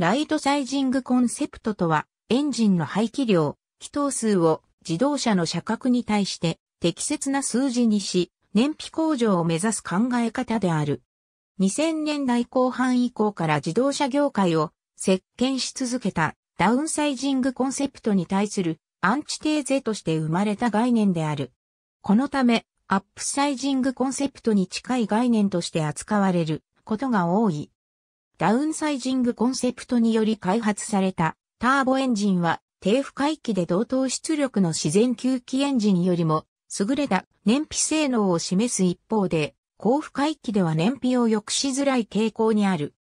ライトサイジングコンセプトとは、エンジンの排気量、気筒数を自動車の車格に対して適切な数字にし、燃費向上を目指す考え方である。2000年代後半以降から自動車業界を席巻し続けたダウンサイジングコンセプトに対するアンチテーゼとして生まれた概念である。このため、アップサイジングコンセプトに近い概念として扱われることが多い。ダウンサイジングコンセプトにより開発されたターボエンジンは低負荷域で同等出力の自然吸気エンジンよりも優れた燃費性能を示す一方で高負荷機では燃費を良くしづらい傾向にある。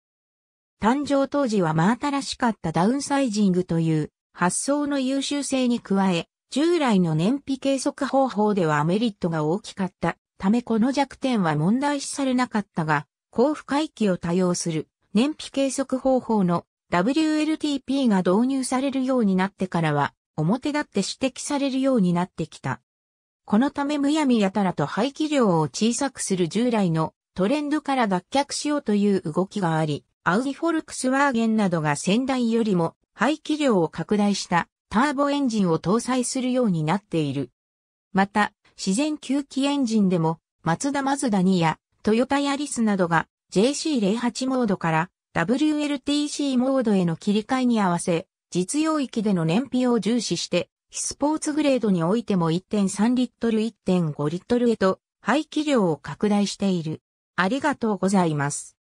誕生当時は真新しかったダウンサイジングという発想の優秀性に加え、従来の燃費計測方法ではメリットが大きかったためこの弱点は問題視されなかったが、高負荷機を多用する燃費計測方法の WLTP が導入されるようになってからは、表立って指摘されるようになってきた。このためむやみやたらと排気量を小さくする従来のトレンドから脱却しようという動きがあり、アウディ・フォルクスワーゲンなどが先代よりも排気量を拡大したターボエンジンを搭載するようになっている。また、自然吸気エンジンでも、マツダマズダニやトヨタヤリスなどが JC08 モードから WLTC モードへの切り替えに合わせ、実用域での燃費を重視して、非スポーツグレードにおいても1.3リットル1.5リットルへと排気量を拡大している。ありがとうございます。